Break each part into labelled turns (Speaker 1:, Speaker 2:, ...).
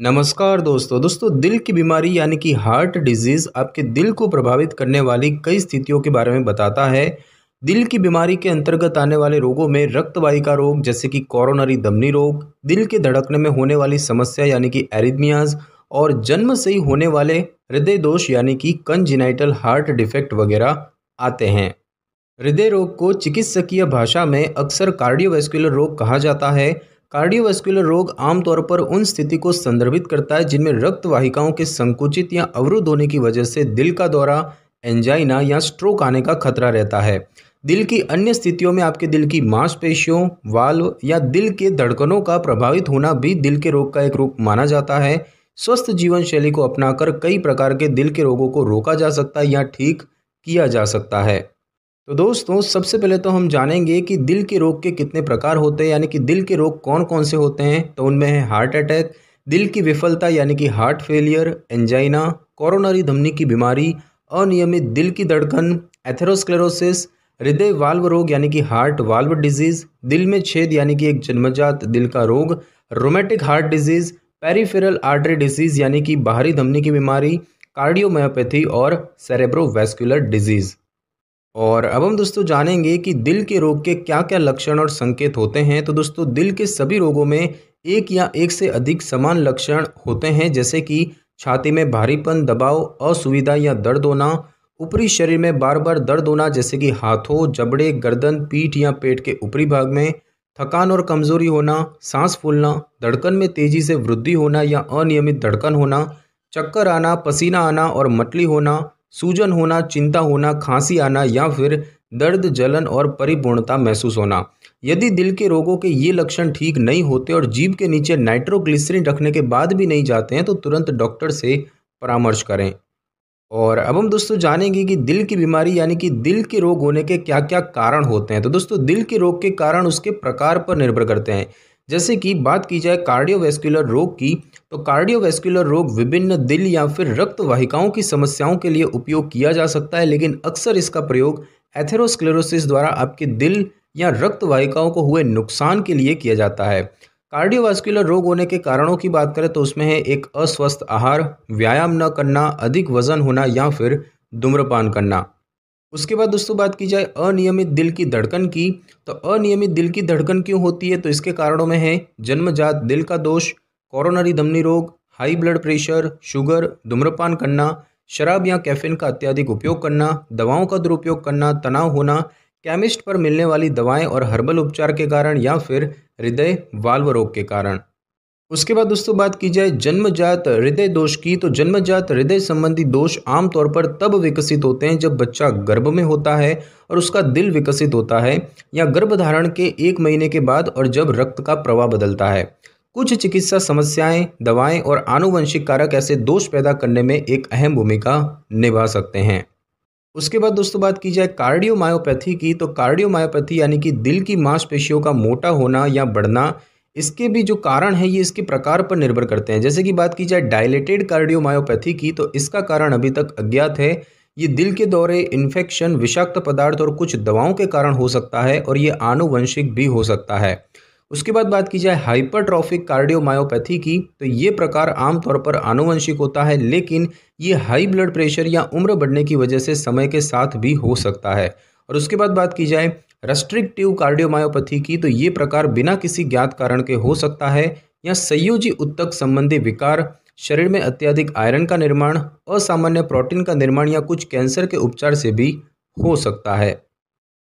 Speaker 1: नमस्कार दोस्तों दोस्तों दिल की बीमारी यानी कि हार्ट डिजीज़ आपके दिल को प्रभावित करने वाली कई स्थितियों के बारे में बताता है दिल की बीमारी के अंतर्गत आने वाले रोगों में रक्तवाहिका रोग जैसे कि कोरोनरी धमनी रोग दिल के धड़कने में होने वाली समस्या यानी कि एरिदमियाज और जन्म से ही होने वाले हृदय दोष यानी कि कंजिनाइटल हार्ट डिफेक्ट वगैरह आते हैं हृदय रोग को चिकित्सकीय भाषा में अक्सर कार्डियोवेस्कुलर रोग कहा जाता है कार्डियोवैस्कुलर रोग आमतौर पर उन स्थिति को संदर्भित करता है जिनमें रक्त वाहिकाओं के संकुचित या अवरुद्ध होने की वजह से दिल का दौरा एंजाइना या स्ट्रोक आने का खतरा रहता है दिल की अन्य स्थितियों में आपके दिल की मांसपेशियों वाल्व या दिल के धड़कनों का प्रभावित होना भी दिल के रोग का एक रूप माना जाता है स्वस्थ जीवन शैली को अपनाकर कई प्रकार के दिल के रोगों को रोका जा सकता है या ठीक किया जा सकता है तो दोस्तों सबसे पहले तो हम जानेंगे कि दिल के रोग के कितने प्रकार होते हैं यानी कि दिल के रोग कौन कौन से होते हैं तो उनमें है हार्ट अटैक दिल की विफलता यानी कि हार्ट फेलियर एंजाइना कोरोनरी धमनी की बीमारी अनियमित दिल की धड़कन एथेरोस्क्लेरोसिस हृदय वाल्व रोग यानी कि हार्ट वाल्व डिजीज़ दिल में छेद यानी कि एक जन्मजात दिल का रोग rheumatic heart disease peripheral artery disease यानी कि बाहरी धमनी की बीमारी कार्डियोमायोपैथी और सेरेब्रोवैस्कुलर डिजीज़ और अब हम दोस्तों जानेंगे कि दिल के रोग के क्या क्या लक्षण और संकेत होते हैं तो दोस्तों दिल के सभी रोगों में एक या एक से अधिक समान लक्षण होते हैं जैसे कि छाती में भारीपन दबाव असुविधा या दर्द होना ऊपरी शरीर में बार बार दर्द होना जैसे कि हाथों जबड़े गर्दन पीठ या पेट के ऊपरी भाग में थकान और कमजोरी होना सांस फूलना धड़कन में तेजी से वृद्धि होना या अनियमित धड़कन होना चक्कर आना पसीना आना और मटली होना सूजन होना चिंता होना खांसी आना या फिर दर्द जलन और परिपूर्णता महसूस होना यदि दिल के रोगों के ये लक्षण ठीक नहीं होते और जीभ के नीचे नाइट्रोग्लिसरीन रखने के बाद भी नहीं जाते हैं तो तुरंत डॉक्टर से परामर्श करें और अब हम दोस्तों जानेंगे कि दिल की बीमारी यानी कि दिल के रोग होने के क्या क्या कारण होते हैं तो दोस्तों दिल के रोग के कारण उसके प्रकार पर निर्भर करते हैं जैसे कि बात की जाए कार्डियोवेस्कुलर रोग की तो कार्डियोवैस्कुलर रोग विभिन्न दिल या फिर रक्त वाहिकाओं की समस्याओं के लिए उपयोग किया जा सकता है लेकिन अक्सर इसका प्रयोग एथेरोस्क्लेरोसिस द्वारा आपके दिल या रक्त वाहिकाओं को हुए नुकसान के लिए किया जाता है कार्डियोवास्कुलर रोग होने के कारणों की बात करें तो उसमें है एक अस्वस्थ आहार व्यायाम न करना अधिक वजन होना या फिर धूम्रपान करना उसके बाद दोस्तों बात की जाए अनियमित दिल की धड़कन की तो अनियमित दिल की धड़कन क्यों होती है तो इसके कारणों में है जन्मजात दिल का दोष कोरोनरी धमनी रोग हाई ब्लड प्रेशर शुगर धूम्रपान करना शराब या कैफीन का अत्यधिक उपयोग करना दवाओं का दुरुपयोग करना तनाव होना केमिस्ट पर मिलने वाली दवाएं और हर्बल उपचार के कारण या फिर हृदय वाल्व रोग के कारण उसके बाद दोस्तों बात की जाए जन्मजात हृदय दोष की तो जन्मजात हृदय संबंधी दोष आमतौर पर तब विकसित होते हैं जब बच्चा गर्भ में होता है और उसका दिल विकसित होता है या गर्भधारण के एक महीने के बाद और जब रक्त का प्रवाह बदलता है कुछ चिकित्सा समस्याएं, दवाएं और आनुवंशिक कारक ऐसे दोष पैदा करने में एक अहम भूमिका निभा सकते हैं उसके बाद दोस्तों बात की जाए कार्डियोमायोपैथी की तो कार्डियोमायोपैथी यानी कि दिल की मांसपेशियों का मोटा होना या बढ़ना इसके भी जो कारण है ये इसके प्रकार पर निर्भर करते हैं जैसे कि बात की जाए डायलेटेड कार्डियोमायोपैथी की तो इसका कारण अभी तक अज्ञात है ये दिल के दौरे इन्फेक्शन विषाक्त पदार्थ और कुछ दवाओं के कारण हो सकता है और ये आनुवंशिक भी हो सकता है उसके बाद बात की जाए हाइपरट्रॉफिक कार्डियोमायोपैथी की तो ये प्रकार आमतौर पर आनुवंशिक होता है लेकिन ये हाई ब्लड प्रेशर या उम्र बढ़ने की वजह से समय के साथ भी हो सकता है और उसके बाद बात की जाए रेस्ट्रिक्टिव कार्डियोमायोपैथी की तो ये प्रकार बिना किसी ज्ञात कारण के हो सकता है या संयोजी उत्तक संबंधी विकार शरीर में अत्यधिक आयरन का निर्माण असामान्य प्रोटीन का निर्माण या कुछ कैंसर के उपचार से भी हो सकता है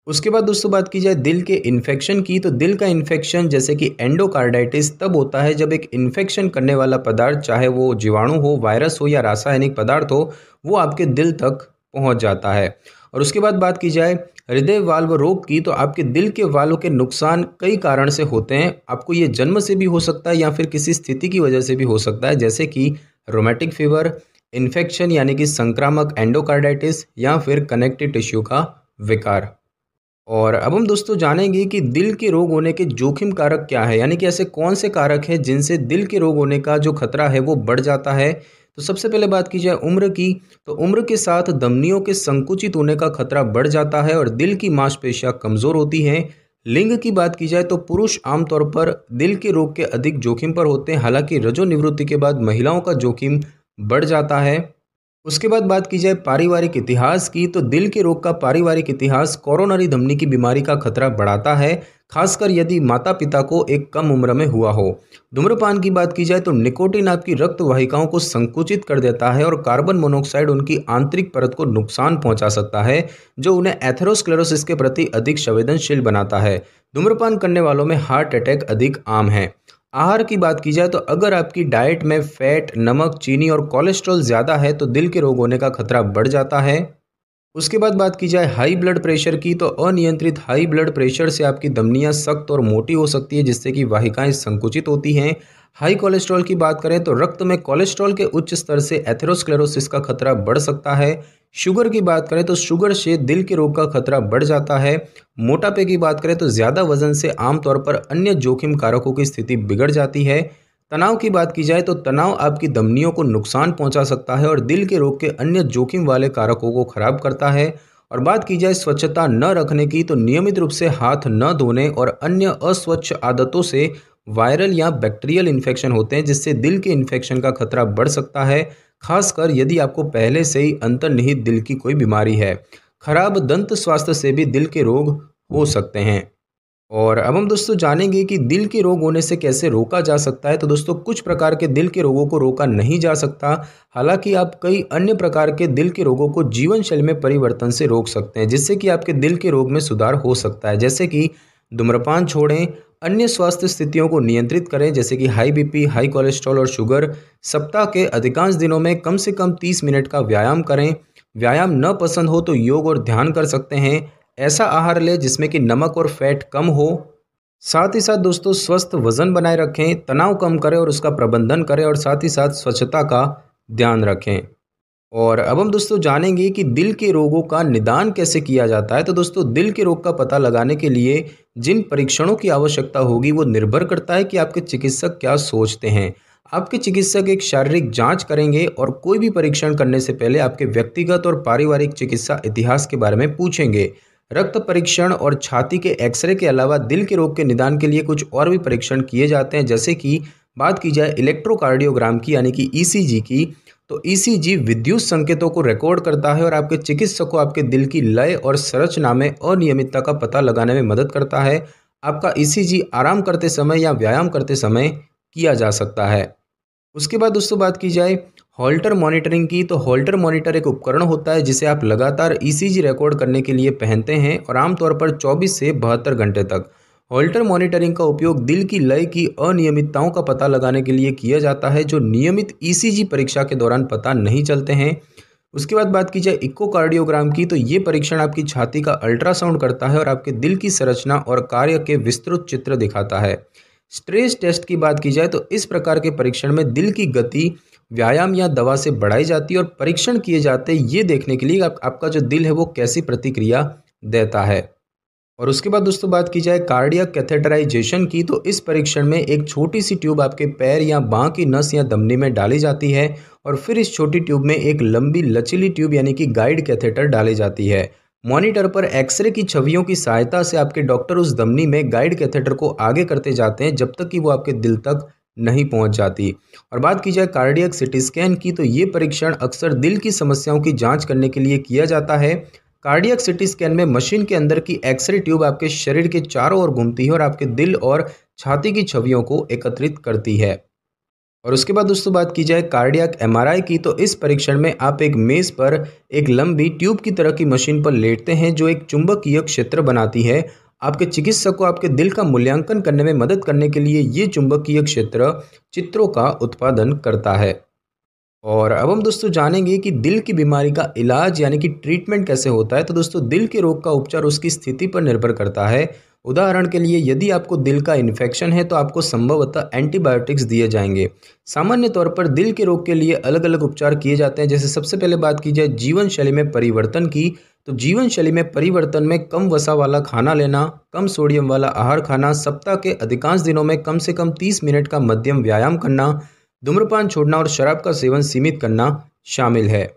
Speaker 1: उसके बाद दोस्तों बात की जाए दिल के इन्फेक्शन की तो दिल का इन्फेक्शन जैसे कि एंडोकार्डाइटिस तब होता है जब एक इन्फेक्शन करने वाला पदार्थ चाहे वो जीवाणु हो वायरस हो या रासायनिक पदार्थ हो वो आपके दिल तक पहुंच जाता है और उसके बाद बात की जाए हृदय वाल्व रोग की तो आपके दिल के वालों के नुकसान कई कारण से होते हैं आपको ये जन्म से भी हो सकता है या फिर किसी स्थिति की वजह से भी हो सकता है जैसे कि रोमेटिक फीवर इन्फेक्शन यानी कि संक्रामक एंडोकार्डाइटिस या फिर कनेक्टिव टिश्यू का विकार और अब हम दोस्तों जानेंगे कि दिल के रोग होने के जोखिम कारक क्या है यानी कि ऐसे कौन से कारक हैं जिनसे दिल के रोग होने का जो खतरा है वो बढ़ जाता है तो सबसे पहले बात की जाए उम्र की तो उम्र के साथ धमनियों के संकुचित होने का खतरा बढ़ जाता है और दिल की मांसपेशियां कमज़ोर होती हैं लिंग की बात की जाए तो पुरुष आमतौर पर दिल के रोग के अधिक जोखिम पर होते हैं हालांकि रजोनिवृत्ति के बाद महिलाओं का जोखिम बढ़ जाता है उसके बाद बात की जाए पारिवारिक इतिहास की तो दिल के रोग का पारिवारिक इतिहास कोरोनरी धमनी की बीमारी का खतरा बढ़ाता है खासकर यदि माता पिता को एक कम उम्र में हुआ हो धूम्रपान की बात की जाए तो निकोटिन आपकी रक्त वाहिकाओं को संकुचित कर देता है और कार्बन मोनोक्साइड उनकी आंतरिक परत को नुकसान पहुंचा सकता है जो उन्हें एथेरोस्क्लेरोसिस के प्रति अधिक संवेदनशील बनाता है धूम्रपान करने वालों में हार्ट अटैक अधिक आम है आहार की बात की जाए तो अगर आपकी डाइट में फैट नमक चीनी और कोलेस्ट्रॉल ज़्यादा है तो दिल के रोग होने का खतरा बढ़ जाता है उसके बाद बात की जाए हाई ब्लड प्रेशर की तो अनियंत्रित हाई ब्लड प्रेशर से आपकी धमनियाँ सख्त और मोटी हो सकती है जिससे कि वाहिकाएँ संकुचित होती हैं हाई कोलेस्ट्रॉल की बात करें तो रक्त में कोलेस्ट्रॉल के उच्च स्तर से एथेरोस्क्लेरोसिस का खतरा बढ़ सकता है शुगर की बात करें तो शुगर से दिल के रोग का खतरा बढ़ जाता है मोटापे की बात करें तो ज़्यादा वजन से आमतौर पर अन्य जोखिम कारकों की स्थिति बिगड़ जाती है तनाव की बात की जाए तो तनाव आपकी धमनियों को नुकसान पहुंचा सकता है और दिल के रोग के अन्य जोखिम वाले कारकों को खराब करता है और बात की जाए स्वच्छता न रखने की तो नियमित रूप से हाथ न धोने और अन्य अस्वच्छ आदतों से वायरल या बैक्टीरियल इन्फेक्शन होते हैं जिससे दिल के इन्फेक्शन का खतरा बढ़ सकता है खासकर यदि आपको पहले से ही अंतर्निहित दिल की कोई बीमारी है खराब दंत स्वास्थ्य से भी दिल के रोग हो सकते हैं और अब हम दोस्तों जानेंगे कि दिल के रोग होने से कैसे रोका जा सकता है तो दोस्तों कुछ प्रकार के दिल के रोगों को रोका नहीं जा सकता हालांकि आप कई अन्य प्रकार के दिल के रोगों को जीवन शैली में परिवर्तन से रोक सकते हैं जिससे कि आपके दिल के रोग में सुधार हो सकता है जैसे कि धूम्रपान छोड़ें अन्य स्वास्थ्य स्थितियों को नियंत्रित करें जैसे कि हाई बीपी, हाई कोलेस्ट्रॉल और शुगर सप्ताह के अधिकांश दिनों में कम से कम 30 मिनट का व्यायाम करें व्यायाम न पसंद हो तो योग और ध्यान कर सकते हैं ऐसा आहार लें जिसमें कि नमक और फैट कम हो साथ ही साथ दोस्तों स्वस्थ वजन बनाए रखें तनाव कम करें और उसका प्रबंधन करें और साथ ही साथ स्वच्छता का ध्यान रखें और अब हम दोस्तों जानेंगे कि दिल के रोगों का निदान कैसे किया जाता है तो दोस्तों दिल के रोग का पता लगाने के लिए जिन परीक्षणों की आवश्यकता होगी वो निर्भर करता है कि आपके चिकित्सक क्या सोचते हैं आपके चिकित्सक एक शारीरिक जांच करेंगे और कोई भी परीक्षण करने से पहले आपके व्यक्तिगत और पारिवारिक चिकित्सा इतिहास के बारे में पूछेंगे रक्त परीक्षण और छाती के एक्सरे के अलावा दिल के रोग के निदान के लिए कुछ और भी परीक्षण किए जाते हैं जैसे कि बात की जाए इलेक्ट्रोकार्डियोग्राम की यानी कि ईसीजी की तो ईसीजी विद्युत संकेतों को रिकॉर्ड करता है और आपके चिकित्सक को आपके दिल की लय और संरचना में अनियमितता का पता लगाने में मदद करता है आपका ईसीजी आराम करते समय या व्यायाम करते समय किया जा सकता है उसके बाद दोस्तों बात की जाए हॉल्टर मॉनिटरिंग की तो हॉल्टर मॉनिटर एक उपकरण होता है जिसे आप लगातार ईसीजी रिकॉर्ड करने के लिए पहनते हैं और आमतौर पर 24 से बहत्तर घंटे तक होल्टर मॉनिटरिंग का उपयोग दिल की लय की अनियमितताओं का पता लगाने के लिए किया जाता है जो नियमित ईसीजी e परीक्षा के दौरान पता नहीं चलते हैं उसके बाद बात की जाए इकोकार्डियोग्राम की तो ये परीक्षण आपकी छाती का अल्ट्रासाउंड करता है और आपके दिल की संरचना और कार्य के विस्तृत चित्र दिखाता है स्ट्रेस टेस्ट की बात की जाए तो इस प्रकार के परीक्षण में दिल की गति व्यायाम या दवा से बढ़ाई जाती है और परीक्षण किए जाते ये देखने के लिए आप, आपका जो दिल है वो कैसी प्रतिक्रिया देता है और उसके बाद दोस्तों बात की जाए कार्डिया कैथेटराइजेशन की तो इस परीक्षण में एक छोटी सी ट्यूब आपके पैर या बाँ की नस या दमनी में डाली जाती है और फिर इस छोटी ट्यूब में एक लंबी लचीली ट्यूब यानी कि गाइड कैथेटर डाली जाती है मॉनिटर पर एक्सरे की छवियों की सहायता से आपके डॉक्टर उस दमनी में गाइड कैथेटर को आगे करते जाते हैं जब तक कि वो आपके दिल तक नहीं पहुंच जाती और बात की जाए कार्डियक सिटी स्कैन की तो ये परीक्षण अक्सर दिल की समस्याओं की जांच करने के लिए किया जाता है कार्डियक सिटी स्कैन में मशीन के अंदर की एक्सरे ट्यूब आपके शरीर के चारों ओर घूमती है और आपके दिल और छाती की छवियों को एकत्रित करती है और उसके बाद दोस्तों बात की जाए कार्डियक एमआरआई की तो इस परीक्षण में आप एक मेज़ पर एक लंबी ट्यूब की तरह की मशीन पर लेटते हैं जो एक चुंबकीय क्षेत्र बनाती है आपके चिकित्सक को आपके दिल का मूल्यांकन करने में मदद करने के लिए ये चुंबकीय क्षेत्र चित्रों का उत्पादन करता है और अब हम दोस्तों जानेंगे कि दिल की बीमारी का इलाज यानी कि ट्रीटमेंट कैसे होता है तो दोस्तों दिल के रोग का उपचार उसकी स्थिति पर निर्भर करता है उदाहरण के लिए यदि आपको दिल का इन्फेक्शन है तो आपको संभवतः एंटीबायोटिक्स दिए जाएंगे सामान्य तौर पर दिल के रोग के लिए अलग अलग उपचार किए जाते हैं जैसे सबसे पहले बात की जाए जीवन शैली में परिवर्तन की तो जीवन शैली में परिवर्तन में कम वसा वाला खाना लेना कम सोडियम वाला आहार खाना सप्ताह के अधिकांश दिनों में कम से कम तीस मिनट का मध्यम व्यायाम करना धूम्रपान छोड़ना और शराब का सेवन सीमित करना शामिल है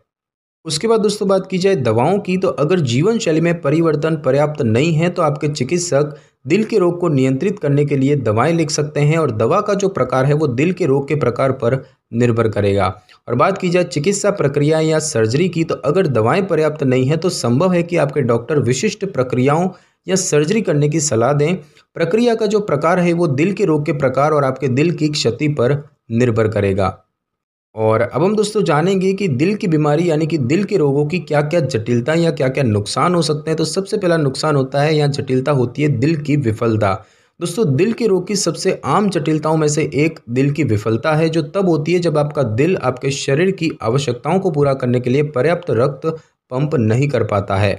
Speaker 1: उसके बाद दोस्तों बात की जाए दवाओं की तो अगर जीवन शैली में परिवर्तन पर्याप्त नहीं है तो आपके चिकित्सक दिल के रोग को नियंत्रित करने के लिए दवाएं लिख सकते हैं और दवा का जो प्रकार है वो दिल के रोग के प्रकार पर निर्भर करेगा और बात की जाए चिकित्सा प्रक्रिया या सर्जरी की तो अगर दवाएं पर्याप्त नहीं है तो संभव है कि आपके डॉक्टर विशिष्ट प्रक्रियाओं या सर्जरी करने की सलाह दें प्रक्रिया का जो प्रकार है वो दिल के रोग के प्रकार और आपके दिल की क्षति पर निर्भर करेगा और अब हम दोस्तों जानेंगे कि दिल की बीमारी यानी कि दिल के रोगों की क्या क्या जटिलता या क्या क्या नुकसान हो सकते हैं तो सबसे पहला नुकसान होता है या जटिलता होती है दिल की विफलता दोस्तों दिल के रोग की सबसे आम जटिलताओं में से एक दिल की विफलता है जो तब होती है जब आपका दिल आपके शरीर की आवश्यकताओं को पूरा करने के लिए पर्याप्त रक्त पंप नहीं कर पाता है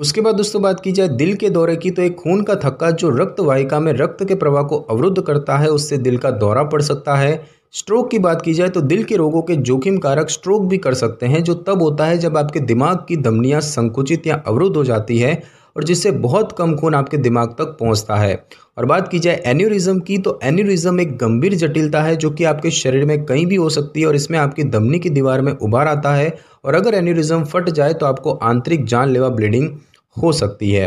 Speaker 1: उसके बाद दोस्तों बात की जाए दिल के दौरे की तो एक खून का थक्का जो रक्त वाहिका में रक्त के प्रवाह को अवरुद्ध करता है उससे दिल का दौरा पड़ सकता है स्ट्रोक की बात की जाए तो दिल के रोगों के जोखिम कारक स्ट्रोक भी कर सकते हैं जो तब होता है जब आपके दिमाग की धमनियाँ संकुचित या अवरुद्ध हो जाती है और जिससे बहुत कम खून आपके दिमाग तक पहुंचता है और बात की जाए एन्यूरिज्म की तो एन्यूरिज्म एक गंभीर जटिलता है जो कि आपके शरीर में कहीं भी हो सकती है और इसमें आपकी धमनी की दीवार में उभार आता है और अगर एन्यूरिज्म फट जाए तो आपको आंतरिक जानलेवा ब्लीडिंग हो सकती है